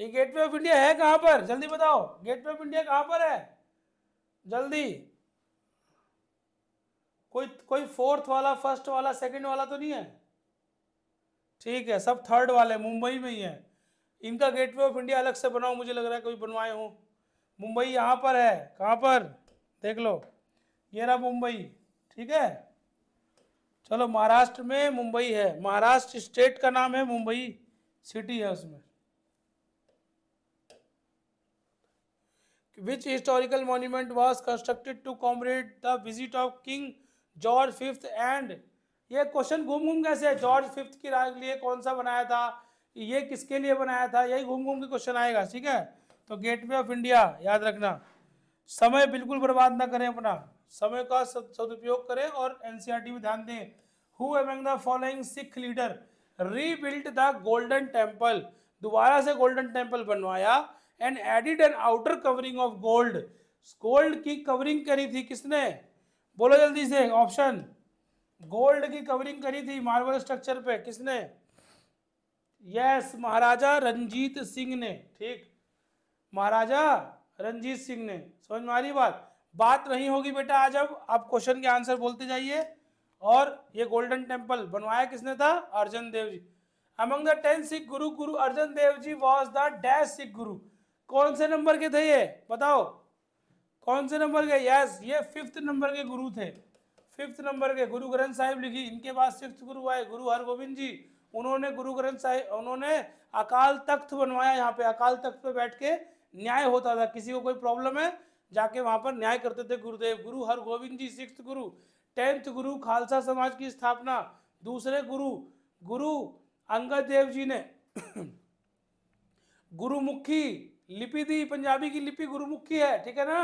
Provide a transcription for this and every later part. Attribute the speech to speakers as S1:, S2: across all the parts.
S1: ये gateway of India है कहाँ पर जल्दी बताओ गेटवे ऑफ इंडिया कहाँ पर है जल्दी कोई कोई फोर्थ वाला फर्स्ट वाला सेकंड वाला तो नहीं है ठीक है सब थर्ड वाले मुंबई में ही है इनका गेटवे ऑफ इंडिया अलग से बनाओ मुझे लग रहा है कोई बनवाए हो मुंबई यहाँ पर है कहाँ पर देख लो ये रहा मुंबई ठीक है चलो महाराष्ट्र में मुंबई है महाराष्ट्र स्टेट का नाम है मुंबई सिटी है उसमें which historical monument was constructed to commemorate the visit of King George fifth and ये क्वेश्चन घूम घूम कैसे है जॉर्ज फिफ्थ की राय के लिए कौन सा बनाया था ये किसके लिए बनाया था यही घूम घूम के क्वेश्चन आएगा ठीक है तो गेटवे ऑफ इंडिया याद रखना समय बिल्कुल बर्बाद ना करें अपना समय का सदुपयोग करें और एनसीईआरटी e में ध्यान दें who among the following Sikh leader rebuilt the Golden Temple दोबारा से गोल्डन टेम्पल बनवाया and added an outer covering of gold gold की कवरिंग करी थी किसने बोलो जल्दी से ऑप्शन गोल्ड की कवरिंग करी थी मार्बल स्ट्रक्चर पे किसने यस महाराजा रंजीत सिंह ने ठीक महाराजा रंजीत सिंह ने समझ में आ रही बात बात नहीं होगी बेटा आज अब आप क्वेश्चन के आंसर बोलते जाइए और ये गोल्डन टेम्पल बनवाया किसने था Arjan Dev ji among the ten Sikh guru Guru Arjan Dev ji was the dash Sikh guru कौन से नंबर के थे ये बताओ कौन से नंबर के यस ये फिफ्थ नंबर के गुरु थे फिफ्थ नंबर के गुरु ग्रंथ साहिब लिखी इनके पास सिक्स गुरु आए गुरु हरगोविंद जी उन्होंने गुरु ग्रंथ साहिब उन्होंने अकाल तख्त बनवाया यहाँ पे अकाल तख्त पे बैठ के न्याय होता था किसी को कोई प्रॉब्लम है जाके वहाँ पर न्याय करते थे गुरुदेव गुरु हरगोविंद जी सिक्स गुरु टेंथ गुरु खालसा समाज की स्थापना दूसरे गुरु गुरु अंगद देव जी ने गुरुमुखी लिपि दी पंजाबी की लिपि गुरुमुखी है ठीक है ना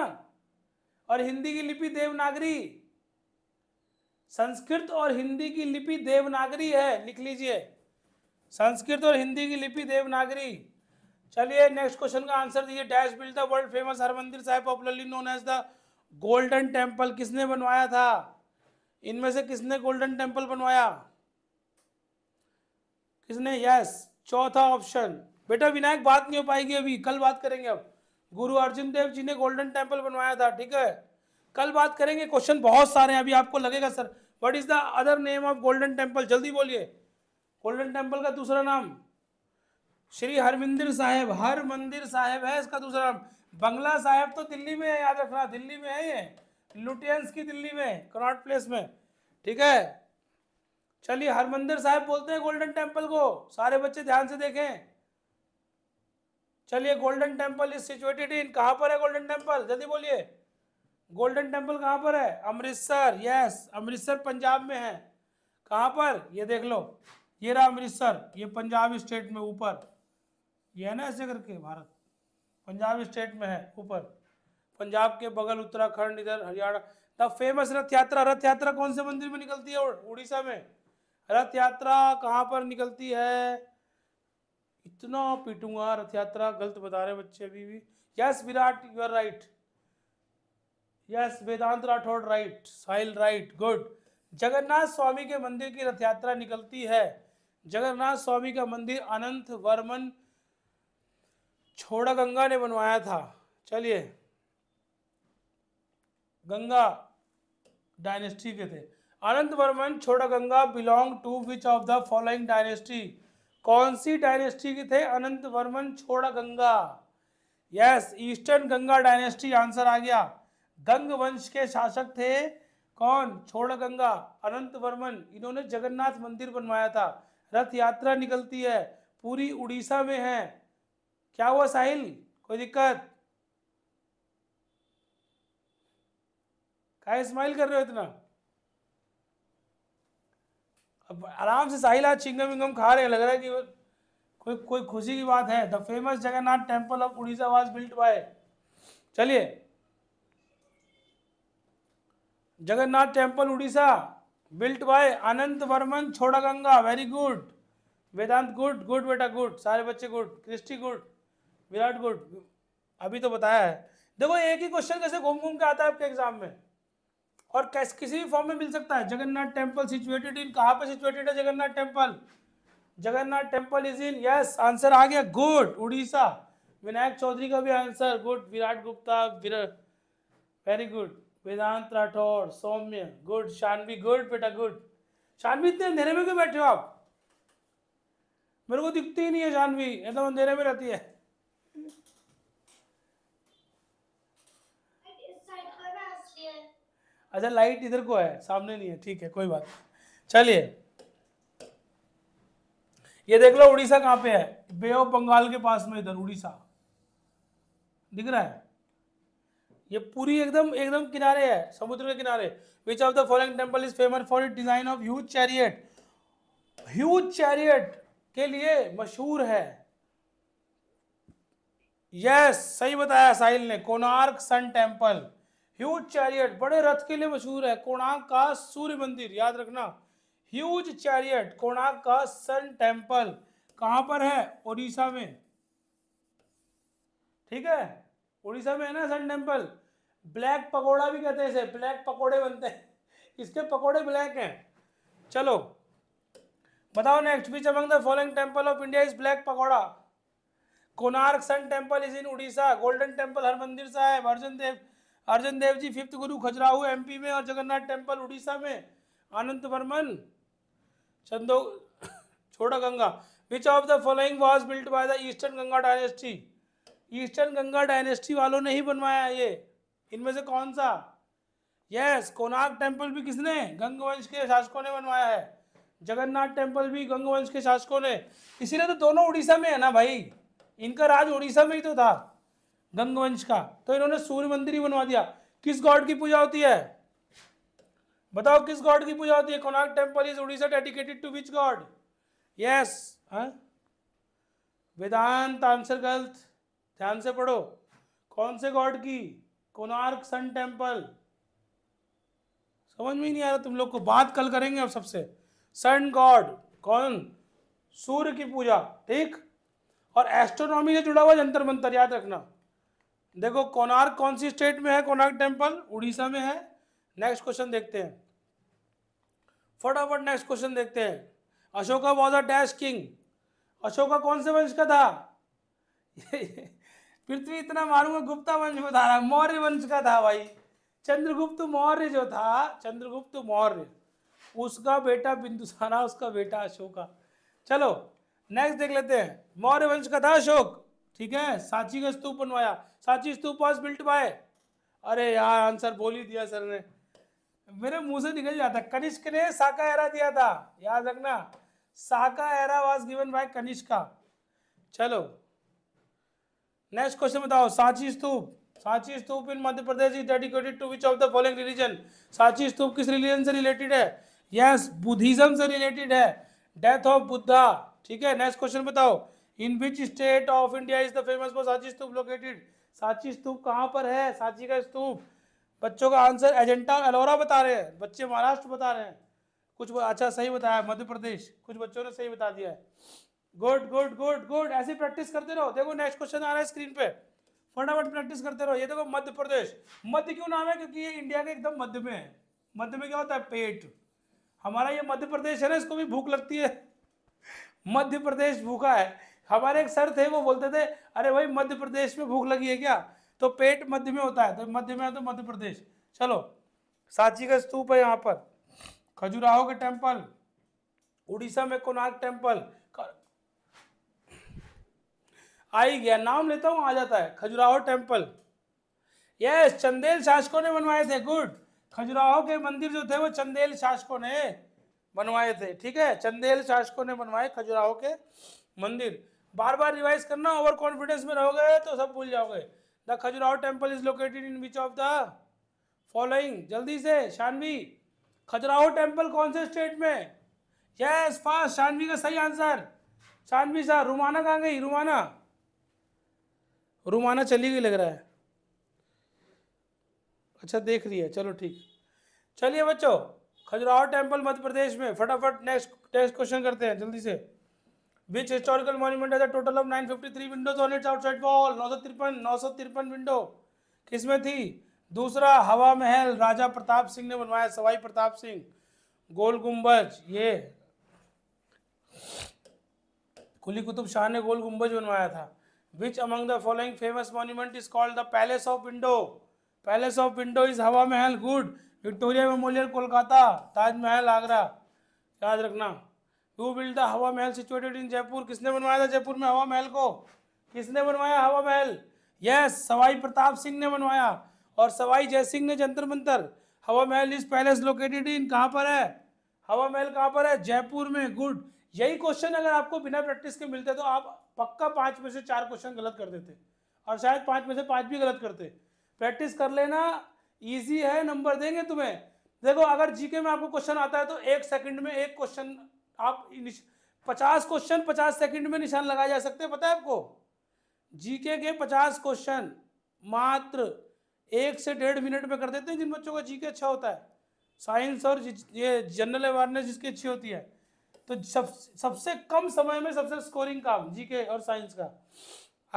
S1: और हिंदी की लिपि देवनागरी संस्कृत और हिंदी की लिपि देवनागरी है लिख लीजिए संस्कृत और हिंदी की लिपि देवनागरी चलिए नेक्स्ट क्वेश्चन का आंसर दीजिए dash build the world famous Harmandir Sahib popularly known as the Golden Temple किसने बनवाया था इनमें से किसने गोल्डन टेम्पल बनवाया किसने यस चौथा ऑप्शन बेटा विनायक बात नहीं हो पाएगी अभी कल बात करेंगे अब गुरु अर्जुन देव जी ने गोल्डन टेम्पल बनवाया था ठीक है कल बात करेंगे क्वेश्चन बहुत सारे हैं अभी आपको लगेगा sir what is the other name of Golden Temple जल्दी बोलिए गोल्डन टेम्पल का दूसरा नाम श्री हरमिंदिर साहेब हर मंदिर साहेब है इसका दूसरा नाम बंगला साहेब तो दिल्ली में है याद रखना दिल्ली में है ये लुटियंस की दिल्ली में क्रॉट प्लेस में ठीक है चलिए हरमंदिर साहेब बोलते हैं गोल्डन टेम्पल को सारे बच्चे ध्यान से देखें चलिए Golden Temple is situated in कहाँ पर है गोल्डन टेम्पल जल्दी बोलिए गोल्डन टेम्पल कहाँ पर है अमृतसर यस अमृतसर पंजाब में है कहाँ पर ये देख लो ये रहा अमृतसर ये पंजाब स्टेट में ऊपर ये है ना ऐसे करके भारत पंजाब स्टेट में है ऊपर पंजाब के बगल उत्तराखंड इधर हरियाणा द फेमस रथ यात्रा रथ यात्रा कौन से मंदिर में निकलती है उड़ीसा में रथ यात्रा कहाँ पर निकलती है इतना पीटूंगा रथ यात्रा गलत बता रहे बच्चे अभी भी yes Virat you are right yes Vedant Rathore right Sahil right good Jagannath Swami के मंदिर की रथ यात्रा निकलती है जगन्नाथ स्वामी का मंदिर अनंत वर्मन छोड़ा गंगा ने बनवाया था चलिए गंगा डायनेस्टी के थे Anant Varman Choda Ganga belong to which of the following dynasty कौन सी डायनेस्टी के थे Anant Varman Choda Ganga yes Eastern Ganga dynasty answer आ गया गंग वंश के शासक थे कौन छोड़ गंगा अनंत वर्मन इन्होंने जगन्नाथ मंदिर बनवाया था रथ यात्रा निकलती है पूरी उड़ीसा में है क्या हुआ साहिल कोई दिक्कत का स्माइल कर रहे हो इतना आराम से साहिल आज चिंगम विंगम खा रहे हैं लग रहा है कि कोई कोई खुशी की बात है the famous Jagannath temple of Orissa was built by चलिए Jagannath temple Orissa built by Anant Varman Choda Ganga very good Vedant good good बेटा गुड सारे बच्चे good Christy good Virat good अभी तो बताया है देखो एक ही क्वेश्चन कैसे घूम घूम के आता है आपके एग्जाम में और कैसे किसी भी फॉर्म में मिल सकता है जगन्नाथ टेम्पल सिचुएटेड इन कहाँ पर सिचुएटेड है Jagannath temple Jagannath temple is in yes answer आ गया गुड उड़ीसा विनायक चौधरी का भी answer good Virat Gupta very good Vedant Rathore Saumya good Shanvi good बेटा गुड शानवी इतने अंधेरे में क्यों बैठे हो आप मेरे को दिखती ही नहीं है शानवी एकदम तो अंधेरे में रहती है अच्छा लाइट इधर को है सामने नहीं है ठीक है कोई बात चलिए ये देख लो उड़ीसा कहाँ पे है बे ऑफ बंगाल के पास में इधर उड़ीसा दिख रहा है ये पूरी एकदम एकदम किनारे है समुद्र के किनारे which of the following temple is famous for it design of huge chariot huge chariot के लिए मशहूर है यस yes, सही बताया साहिल ने Konark sun temple huge chariot बड़े रथ के लिए मशहूर है कोणार्क का सूर्य मंदिर याद रखना ह्यूज चैरियट कोणार्क का सन टेम्पल कहां पर है ओडिशा में ठीक है उड़ीसा में है ना सन टेम्पल ब्लैक पकोड़ा भी कहते हैं इसे ब्लैक पकोड़े बनते हैं इसके पकोड़े ब्लैक हैं चलो बताओ next which among the following temple of India is black pagoda Konark sun temple is in Orissa Golden Temple हर सा है अर्जुन देव अर्जन देव जी फिफ्थ गुरु खजुराहो एमपी में और जगन्नाथ टेम्पल उड़ीसा में आनंद Varman Chando Choda Ganga which of the following was built by the Eastern Ganga dynasty Eastern Ganga dynasty वालों ने ही बनवाया ये इनमें से कौन सा यस कोनार्क टेम्पल भी किसने गंगवंश के शासकों ने बनवाया है जगन्नाथ टेम्पल भी गंगवंश के शासकों ने इसीलिए तो दोनों उड़ीसा में है ना भाई इनका राज उड़ीसा में ही तो था गंगवंश का तो इन्होंने सूर्य मंदिर ही बनवा दिया किस गॉड की पूजा होती है बताओ किस गॉड की पूजा होती है Konark temple is Orissa dedicated to which god yes हाँ? वेदांत आंसर गलत ध्यान से पढ़ो कौन से गॉड की कोनार्क सन टेम्पल समझ में ही नहीं आ रहा तुम लोग को बात कल करेंगे अब सबसे सन गॉड कौन सूर्य की पूजा ठीक और एस्ट्रोनॉमी से जुड़ा हुआ जंतर मंतर याद रखना देखो कोनार्क कौन सी स्टेट में है कोनार्क टेम्पल उड़ीसा में है नेक्स्ट क्वेश्चन देखते हैं फटाफट नेक्स्ट क्वेश्चन देखते हैं Ashoka was a dash king Ashoka कौन से वंश का था पृथ्वी इतना मारूंगा गुप्ता वंश बता रहा मौर्य वंश का था भाई चंद्रगुप्त मौर्य जो था चंद्रगुप्त मौर्य उसका बेटा बिंदुसारा उसका बेटा अशोका चलो नेक्स्ट देख लेते हैं मौर्य वंश का था अशोक ठीक है सांची का स्तूप बनवाया Sanchi stupa was built by अरे यार आंसर बोल ही दिया सर ने मेरे मुंह से निकल जाता कनिष्क ने साका एरा दिया था याद रखना Saka era was given by Kanishka चलो नेक्स्ट क्वेश्चन बताओ Sanchi stupa Sanchi stupa in Madhya Pradesh is dedicated to which of the following religion Sanchi stupa किस रिलीजन से रिलेटेड है यस yes, बुद्धिज्म से रिलेटेड है डेथ ऑफ बुद्धा ठीक है नेक्स्ट क्वेश्चन बताओ in which state of India is the famous for Sanchi stupa located Sanchi stupa कहाँ पर है सांची का स्तूप बच्चों का आंसर एजेंटा एलोरा बता रहे हैं बच्चे महाराष्ट्र बता रहे हैं कुछ अच्छा सही बताया मध्य प्रदेश कुछ बच्चों ने सही बता दिया है गुड गुड गुड गुड ऐसी प्रैक्टिस करते रहो देखो नेक्स्ट क्वेश्चन आ रहा है स्क्रीन पे फटाफट प्रैक्टिस करते रहो ये देखो मध्य प्रदेश मध्य क्यों नाम है क्योंकि ये इंडिया के एकदम मध्य में है मध्य में क्या होता है पेट हमारा ये मध्य प्रदेश है ना इसको भी भूख लगती है मध्य प्रदेश भूखा है हमारे एक सर थे वो बोलते थे अरे भाई मध्य प्रदेश में भूख लगी है क्या तो पेट मध्य में होता है तो मध्य में है तो मध्य प्रदेश चलो सांची का स्तूप है यहाँ पर खजुराहो के टेम्पल उड़ीसा में कोनार्क टेम्पल आई गया नाम लेता हूँ आ जाता है खजुराहो टेम्पल यस चंदेल शासकों ने बनवाए थे गुड खजुराहो के मंदिर जो थे वो चंदेल शासकों ने बनवाए थे ठीक है चंदेल शासकों ने बनवाए खजुराहो के मंदिर बार बार रिवाइज करना ओवर कॉन्फिडेंस में रहोगे तो सब भूल जाओगे the Khajuraho temple is located in which of the following जल्दी से शानवी खजुराहो टेम्पल कौन से स्टेट में यस फास्ट शानवी का सही आंसर शानवी सर रुमाना कहाँ गई रुमाना रुमाना चली गई लग रहा है अच्छा देख रही है चलो ठीक चलिए बच्चों खजुराहो टेम्पल मध्य प्रदेश में फटाफट नेक्स्ट टेस्ट क्वेश्चन करते हैं जल्दी से Which historical monument has a total of 953 windows on its outside wall? 953 तिरपन विंडो किसमें थी दूसरा हवा महल राजा प्रताप सिंह ने बनवाया सवाई प्रताप सिंह गोल गुंबज ये कुली कुतुब शाह ने गोल गुंबज बनवाया था which among the following famous monument is called the palace of window palace of window is Hawa Mahal good Victoria Memorial Kolkata Taj Mahal Agra याद रखना टू बिल्ड द हवा महल सिचुएटेड इन जयपुर किसने बनवाया था जयपुर में हवा महल को किसने बनवाया हवा महल यस सवाई प्रताप सिंह ने बनवाया और सवाई जय सिंह ने जंतर मंतर हवा महल इज पैलेस लोकेटेड इन कहाँ पर है हवा महल कहाँ पर है जयपुर में गुड यही क्वेश्चन अगर आपको बिना प्रैक्टिस के मिलते तो आप पक्का पाँच में से चार क्वेश्चन गलत कर देते और शायद पाँच में से पाँच भी गलत करते प्रैक्टिस कर लेना ईजी है नंबर देंगे तुम्हें देखो अगर जीके में आपको क्वेश्चन आता है तो एक सेकंड में एक क्वेश्चन आप पचास क्वेश्चन पचास सेकंड में निशान लगाए जा सकते हैं पता है आपको जीके के पचास क्वेश्चन मात्र एक से डेढ़ मिनट में कर देते हैं जिन बच्चों का जीके अच्छा होता है साइंस और ये जनरल अवेयरनेस जिसकी अच्छी होती है तो सब सबसे कम समय में सबसे स्कोरिंग काम जीके और साइंस का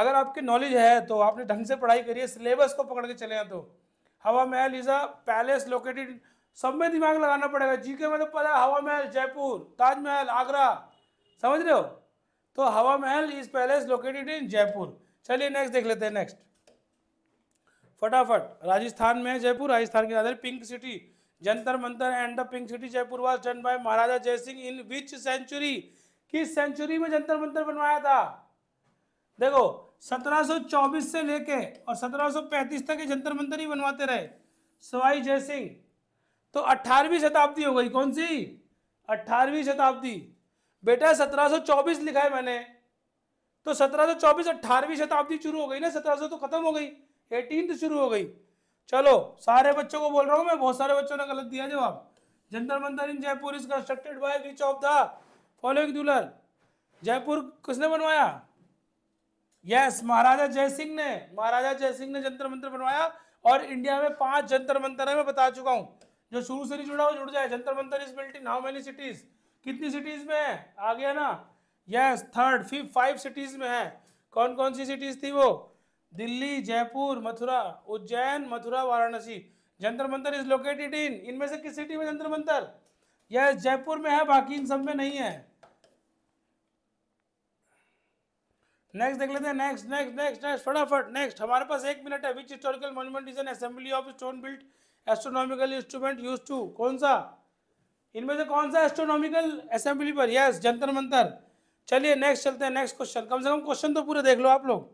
S1: अगर आपके नॉलेज है तो आपने ढंग से पढ़ाई करिए सिलेबस को पकड़ के चले तो हवा महल इज़ अ पैलेस लोकेटेड सब में दिमाग लगाना पड़ेगा जीके में तो पता है हवा महल जयपुर ताजमहल आगरा समझ रहे हो तो Hawa Mahal is palace located in Jaipur चलिए नेक्स्ट देख लेते हैं नेक्स्ट फटाफट राजस्थान में जयपुर राजस्थान की राजधानी pink city Jantar Mantar and the pink city Jaipur was done by Maharaja Jai Singh in which century किस सेंचुरी में जंतर मंतर बनवाया था देखो 1724 से लेके और 1735 तक ये जंतर मंतर ही बनवाते रहे सवाई जय सिंह तो 18वीं शताब्दी हो गई कौन सी 18वीं शताब्दी बेटा 1724 लिखा है मैंने तो 1724 18वीं शताब्दी शुरू हो गई ना 1700 तो खत्म हो गई एटीन शुरू हो गई चलो सारे बच्चों को बोल रहा हूँ मैं बहुत सारे बच्चों ने गलत दिया जवाब Jantar Mantar in Jaipur is constructed by which of the following दूलर जयपुर किसने बनवाया यस महाराजा जय सिंह ने महाराजा जय सिंह ने जंतर मंत्र बनवाया और इंडिया में पांच जंतर मंत्र है मैं बता चुका हूँ जो शुरू से नहीं जुड़ा हुआ जुड़ जाए Jantar Mantar is built in how many cities कितनी सिटीज में है आ गया ना yes third fifth five cities में है कौन कौन सी सिटीज थी वो Delhi Jaipur Mathura Ujjain Mathura Varanasi Jantar Mantar is located in इनमें से किस सिटी में जंतर मंतर यस जयपुर में है बाकी इन सब में नहीं है नेक्स्ट देख लेते हैं नेक्स्ट नेक्स्ट नेक्स्ट नेक्स्ट फटाफट नेक्स्ट हमारे पास एक मिनट है which historical monument is an assembly of stone built astronomical instrument use to कौन सा इनमें से कौन सा एस्ट्रोनॉमिकल असेंबली पर यस जंतर मंतर चलिए नेक्स्ट चलते हैं नेक्स्ट क्वेश्चन कम से कम क्वेश्चन तो पूरे देख लो आप लोग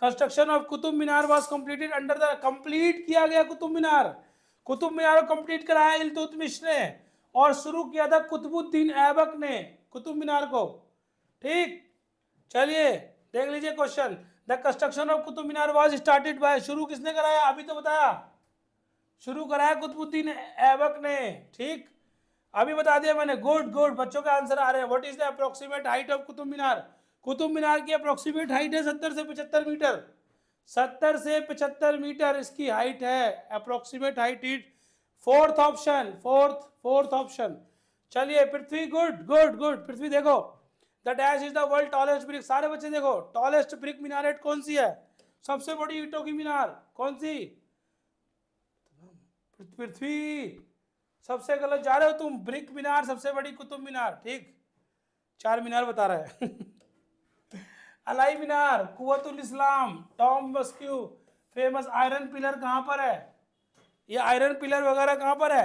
S1: construction of Qutub Minar was completed under the complete किया गया कुतुब मीनार कुतुब मीनार को कम्प्लीट कराया इलतुतमिश ने और शुरू किया था कुतुबुद्दीन ऐबक ने कुतुब मीनार को ठीक चलिए देख लीजिए question the construction of Qutub Minar was started by शुरू किसने कराया अभी तो बताया शुरू कराया है कुतुबुद्दीन ऐबक ने ठीक अभी बता दिया मैंने गुड गुड बच्चों के आंसर आ रहे हैं what is the approximate height of Qutub Minar Qutub Minar की अप्रोक्सीमेट हाइट है सत्तर से पचहत्तर मीटर सत्तर से पचहत्तर मीटर इसकी हाइट है approximate height is fourth option fourth fourth option चलिए Prithvi good good good Prithvi देखो the dash is the world tallest brick सारे बच्चे देखो टॉलेस्ट ब्रिक मीनारेट कौन सी है सबसे बड़ी ईटों की मीनार कौन सी पृथ्वी सबसे गलत जा रहे हो तुम ब्रिक मीनार सबसे बड़ी कुतुब मीनार ठीक चार मीनार बता रहा है Alai Minar Qutul Islam tomb mosque famous iron pillar कहाँ पर है ये आयरन पिलर वगैरह कहाँ पर है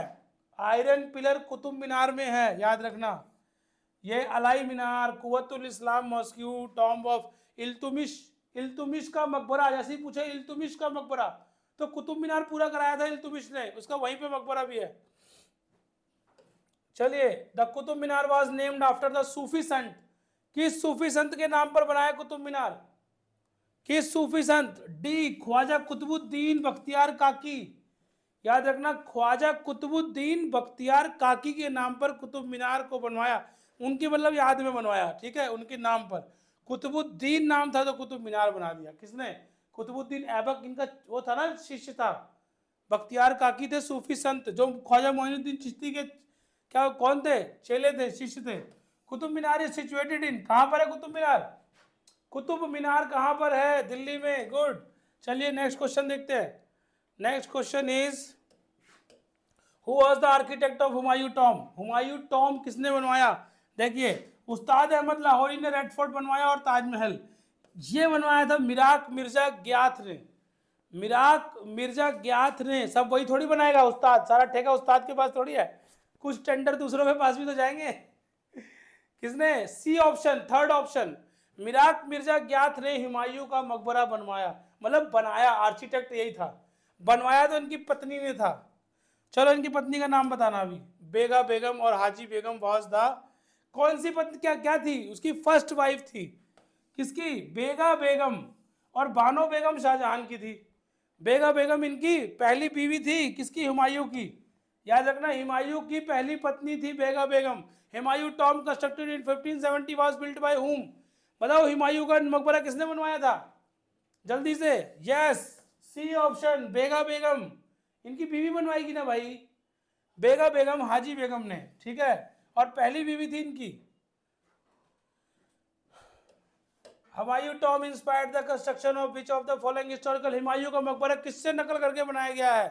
S1: आयरन पिलर कुतुब मीनार में है याद रखना ये Alai Minar Qutul Islam mosque tomb of Iltutmish Iltutmish का मकबरा जैसे ही पूछे इल्तुमिश का मकबरा तो कुतुब मीनार पूरा कराया था इल्तुमिश ने उसका वहीं पे मकबरा भी है चलिए the Qutub Minar was named after the Sufi sant किस सूफी संत के नाम पर बनाया कुतुब मीनार किस सूफी संत डी ख्वाजा कुतुबुद्दीन बख्तियार काकी याद रखना ख्वाजा कुतुबुद्दीन बख्तियार काकी के नाम पर कुतुब मीनार को बनवाया उनकी मतलब याद में बनवाया ठीक है उनके नाम पर कुतुबुद्दीन नाम था तो कुतुब मीनार बना दिया किसने कुतुबुद्दीन ऐबक इनका वो था ना शिष्य था बख्तियार काकी थे सूफी संत जो ख्वाजा मोहिनुद्दीन चिश्ती के क्या कौन थे चेले थे शिष्य थे Qutub Minar is situated in कहाँ पर है कुतुब मीनार कुतुब मीनार कहाँ पर है दिल्ली में गुड चलिए नेक्स्ट क्वेश्चन देखते हैं next question is who was the architect of Humayun tomb Humayun tomb किसने बनवाया देखिए उस्ताद अहमद लाहौरी ने रेडफोर्ट बनवाया और ताजमहल ये बनवाया था मिराक मिर्जा ज्ञात ने मिराक मिर्जा ज्ञात ने सब वही थोड़ी बनाएगा उस्ताद सारा ठेका उस्ताद के पास थोड़ी है कुछ टेंडर दूसरों के पास भी तो जाएंगे किसने C option third option Mirak Mirza ज्ञात ने हिमायू का मकबरा बनवाया मतलब बनाया आर्किटेक्ट यही था बनवाया तो इनकी पत्नी ने था चलो इनकी पत्नी का नाम बताना अभी बेगा बेगम और हाजी बेगम वॉज कौन सी पत्नी क्या क्या थी उसकी फर्स्ट वाइफ थी किसकी बेगा बेगम और बानो बेगम शाहजहां की थी बेगा बेगम इनकी पहली बीवी थी किसकी हुमायूं की याद रखना हिमायूं की पहली पत्नी थी Bega Begum Humayun tomb constructed in 1570 was built by whom बताओ हिमायू का मकबरा किसने बनवाया था जल्दी से यस सी ऑप्शन बेगा बेगम इनकी बीवी बनवाएगी ना भाई बेगा बेगम हाजी बेगम ने ठीक है और पहली बीवी थी इनकी Humayun tomb inspired the construction of which of the following historical Humayun का मकबरा किससे नकल करके बनाया गया है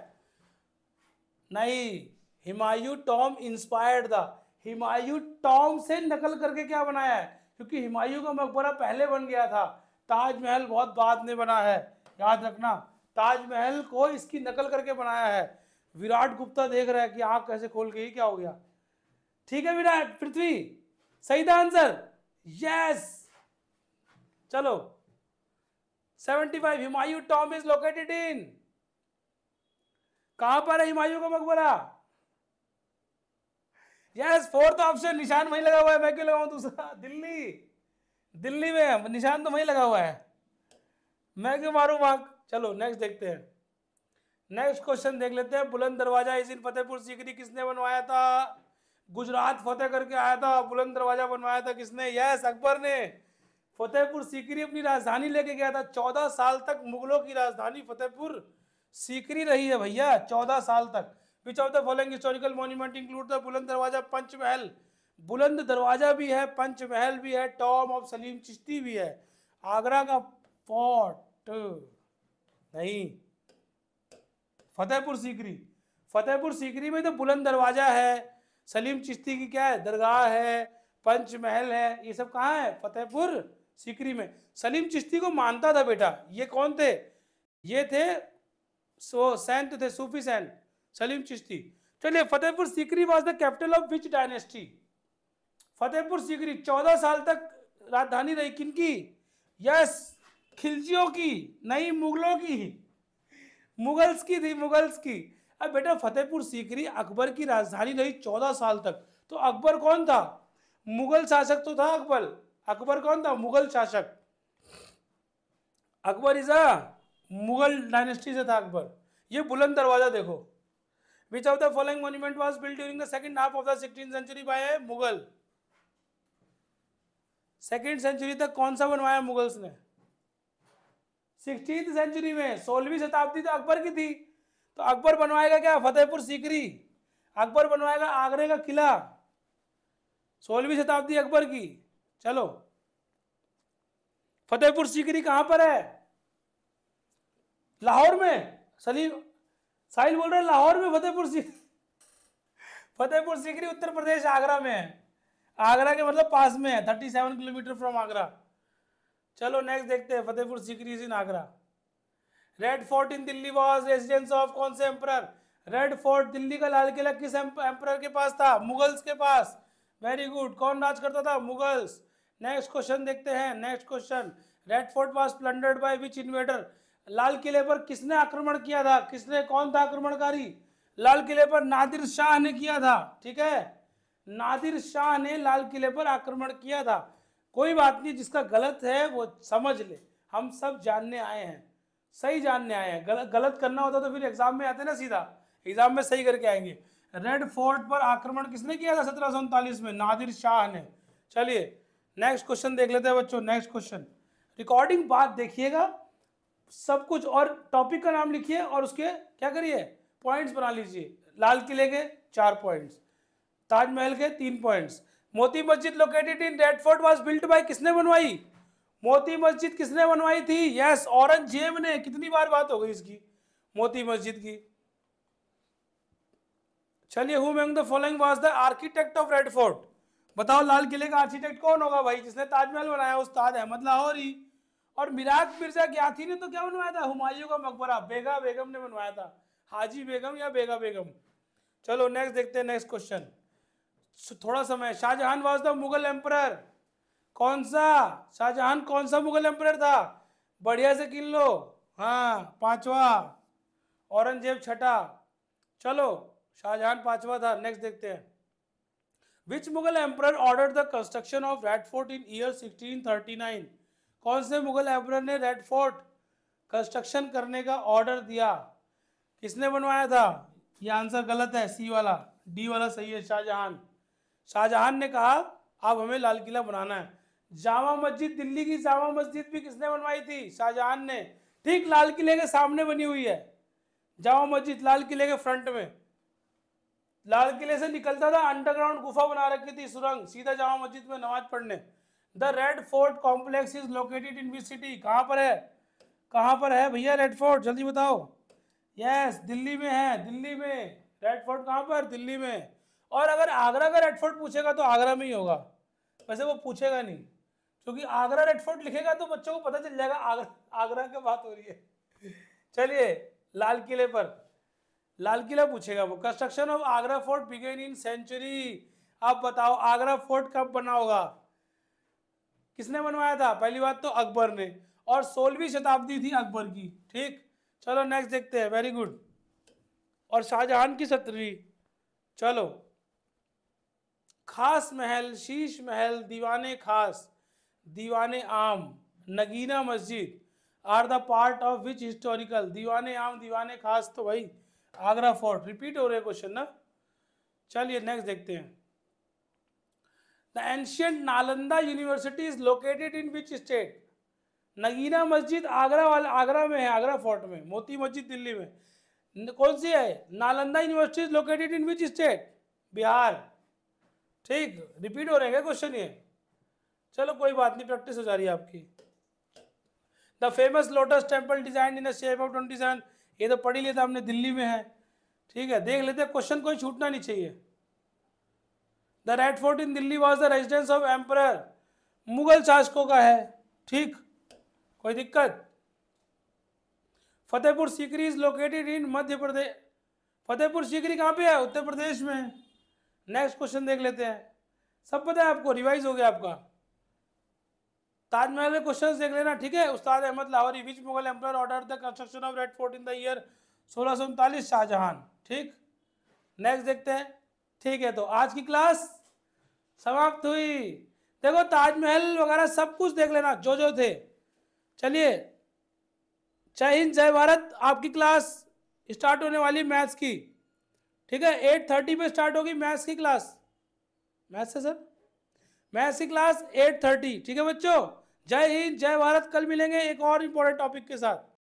S1: नहीं Humayun tomb inspired the Humayun tomb से नकल करके क्या बनाया है क्योंकि हिमायू का मकबरा पहले बन गया था ताजमहल बहुत बाद में बना है याद रखना ताजमहल को इसकी नकल करके बनाया है विराट गुप्ता देख रहा है कि आप कैसे खोल के ही क्या हो गया ठीक है विराट पृथ्वी सही था आंसर यस चलो 75 Humayun tomb is located in कहां पर है हिमायू का मकबरा यस फोर्थ ऑप्शन निशान वहीं लगा हुआ है मैं क्यों लगाऊ दूसरा दिल्ली दिल्ली में निशान तो वहीं लगा हुआ है मैं क्यों मारू वहां चलो नेक्स्ट देखते हैं नेक्स्ट क्वेश्चन देख लेते हैं बुलंद दरवाजा इस दिन फतेहपुर सीकरी किसने बनवाया था गुजरात फतेह करके आया था बुलंद दरवाजा बनवाया था किसने यस अकबर ने फतेहपुर सीकरी अपनी राजधानी लेके गया था चौदह साल तक मुगलों की राजधानी फतेहपुर सीकरी रही है भैया चौदह साल तक which of the following historical monument include the Buland Darwaza Panchmahal बुलंद दरवाजा भी है पंचमहल भी है टॉम ऑफ सलीम चिश्ती भी है आगरा का फोर्ट नहीं फतेहपुर सीकरी फतेहपुर सीकरी में तो बुलंद दरवाजा है सलीम चिश्ती की क्या है दरगाह है पंचमहल है ये सब कहाँ है फतेहपुर सिकरी में सलीम चिश्ती को मानता था बेटा ये कौन थे ये थे सो सैंत तो थे सूफी सैन सलीम चिश्ती चलिए Fatehpur Sikri was the capital of which dynasty Fatehpur Sikri चौदह साल तक राजधानी रही किनकी यस खिलजियों की नहीं मुगलों की मुगल्स की थी मुगल्स की अब बेटा फतेहपुर सीकरी अकबर की राजधानी रही चौदह साल तक तो अकबर कौन था मुगल शासक तो था अकबर अकबर कौन था मुगल शासक अकबर इज़ा मुगल डायनेस्टी से था अकबर ये बुलंद दरवाज़ा देखो which of the following monument was build during the second half of the sixteen century by Mughal second century तक कौन सा बनवाया मुगल्स ने सिक्सटीन सेंचुरी में सोलहवीं शताब्दी तो अकबर की थी तो अकबर बनवाएगा क्या फतेहपुर सीकरी अकबर बनवाएगा आगरे का किला सोलहवीं शताब्दी अकबर की चलो फतेहपुर सीकरी कहां पर है लाहौर में सलीम साहिल बोल रहे हैं लाहौर में फतेहपुर सी फतेहपुर सीकरी उत्तर प्रदेश आगरा में है आगरा के मतलब पास में है thirty seven kilometre from Agra चलो नेक्स्ट देखते हैं Fatehpur Sikri in Agra red fort in Delhi was residence of कौन से एम्पर रेड फोर्ट दिल्ली का लाल किला किस एम्पर के पास था मुगल्स के पास वेरी गुड कौन राज करता था मुगल्स नेक्स्ट क्वेश्चन देखते हैं next question red fort was plundered by which invader लाल किले पर किसने आक्रमण किया था किसने कौन था आक्रमणकारी लाल किले पर नादिर शाह ने किया था ठीक है नादिर शाह ने लाल किले पर आक्रमण किया था कोई बात नहीं जिसका गलत है वो समझ ले हम सब जानने आए हैं सही जानने आए हैं गलत गलत करना होता तो फिर एग्जाम में आते ना सीधा एग्जाम में सही करके आएंगे रेड फोर्ट पर आक्रमण किसने किया था सत्रह में नादिर शाह ने चलिए नेक्स्ट क्वेश्चन देख लेते हैं बच्चों नेक्स्ट क्वेश्चन रिकॉर्डिंग बाद देखिएगा सब कुछ और टॉपिक का नाम लिखिए और उसके क्या करिए पॉइंट्स बना लीजिए लाल किले के चार पॉइंट्स ताजमहल के तीन points Moti Masjid located in red fort was built by किसने बनवाई मोती मस्जिद किसने बनवाई थी यस औरंगजेब ने कितनी बार बात हो गई इसकी मोती मस्जिद की चलिए who among the following was the architect of red fort बताओ लाल किले का आर्किटेक्ट कौन होगा भाई जिसने ताजमहल बनाया उस्ताद अहमद लाहौरी और मिराज मिर्जा ज्ञाथी ने तो क्या बनवाया था हुमायूं का मकबरा बेगा बेगम ने बनवाया था हाजी बेगम या बेगा बेगम चलो नेक्स्ट देखते हैं नेक्स्ट क्वेश्चन थोड़ा समय Shah Jahan was the Mughal emperor कौन सा शाहजहां कौन सा मुगल एम्पर था बढ़िया से किन लो हाँ पांचवा औरंगजेब छठा चलो शाहजहां पांचवा था नेक्स्ट देखते हैं which Mughal emperor order the construction of red fort in year 1639 कौन से मुगल एम्पर ने रेड फोर्ट कंस्ट्रक्शन करने का ऑर्डर दिया किसने बनवाया था ये आंसर गलत है सी वाला डी वाला सही है शाहजहां शाहजहां ने कहा अब हमें लाल किला बनाना है जामा मस्जिद दिल्ली की जामा मस्जिद भी किसने बनवाई थी शाहजहान ने ठीक लाल किले के सामने बनी हुई है जामा मस्जिद लाल किले के फ्रंट में लाल किले से निकलता था अंडरग्राउंड गुफा बना रखी थी सुरंग सीधा जामा मस्जिद में नमाज पढ़ने the red fort complex is located in which city कहाँ पर है कहाँ पर है भैया रेड फोर्ट जल्दी बताओ यस दिल्ली में है दिल्ली में रेड फोर्ट कहाँ पर दिल्ली में और अगर आगरा का रेड फोर्ट पूछेगा तो आगरा में ही होगा वैसे वो पूछेगा नहीं क्योंकि आगरा रेड फोर्ट लिखेगा तो बच्चों को पता चल जाएगा आगरा आगरा की बात हो रही है चलिए लाल किले पर लाल किला पूछेगा वो construction of Agra fort began in century आप बताओ आगरा फोर्ट कब बना होगा किसने बनवाया था पहली बात तो अकबर ने और सोलहवीं शताब्दी थी अकबर की ठीक चलो नेक्स्ट देखते हैं वेरी गुड और शाहजहां की सत्री चलो खास महल शीश महल दीवाने खास दीवाने Aam Nagina Masjid are the part of which historical Diwane Aam दीवाने खास तो भाई आगरा फोर्ट रिपीट हो रहे क्वेश्चन ना चलिए नेक्स्ट देखते हैं the ancient Nalanda university is located in which state Nagina Masjid Agra वाले आगरा में है आगरा फोर्ट में मोती मस्जिद दिल्ली में कौन सी है Nalanda university is located in which state Bihar ठीक रिपीट हो रहे हैं क्वेश्चन ये चलो कोई बात नहीं प्रैक्टिस हो जा रही है आपकी the famous lotus temple design in the shape of twenty seven ये तो पढ़ ही था हमने दिल्ली में है ठीक है देख लेते क्वेश्चन कोई छूटना नहीं चाहिए the red fort in Delhi was the residence of emperor Mughal शासकों का है ठीक कोई दिक्कत Fatehpur Sikri is located in Madhya Pradesh Fatehpur Sikri कहाँ पे है उत्तर प्रदेश में नेक्स्ट क्वेश्चन देख लेते हैं सब पता है आपको रिवाइज हो गया आपका ताजमहल के क्वेश्चन देख लेना ठीक है Ustad Ahmad Lahori which Mughal empire order the construction of red fort in the year सोलह सौ उनतालीस शाहजहां ठीक नेक्स्ट देखते हैं ठीक है तो आज की क्लास समाप्त हुई देखो ताजमहल वगैरह सब कुछ देख लेना जो जो थे चलिए जय हिंद जय भारत आपकी क्लास स्टार्ट होने वाली मैथ्स की ठीक है एट थर्टी पे स्टार्ट होगी मैथ्स की क्लास मैथ्स है सर मैथ्स की क्लास 8:30 ठीक है बच्चों जय हिंद जय भारत कल मिलेंगे एक और इंपॉर्टेंट टॉपिक के साथ